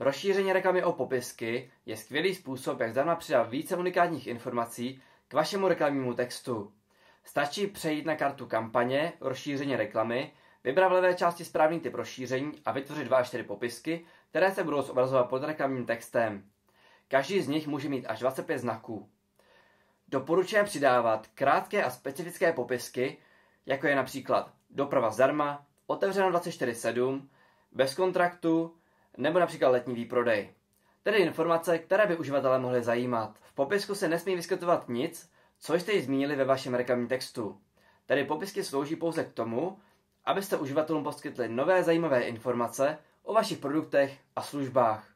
Rozšíření reklamy o popisky je skvělý způsob, jak zdarma přidat více unikátních informací k vašemu reklamnímu textu. Stačí přejít na kartu kampaně, rozšíření reklamy, vybrat v levé části správný typ rozšíření a vytvořit 2 až 4 popisky, které se budou zobrazovat pod reklamním textem. Každý z nich může mít až 25 znaků. Doporučujeme přidávat krátké a specifické popisky, jako je například doprava zdarma, otevřeno 24/7, bez kontraktu, nebo například letní výprodej. Tedy informace, které by uživatele mohly zajímat. V popisku se nesmí vyskytovat nic, co jste již zmínili ve vašem reklamním textu. Tedy popisky slouží pouze k tomu, abyste uživatelům poskytli nové zajímavé informace o vašich produktech a službách.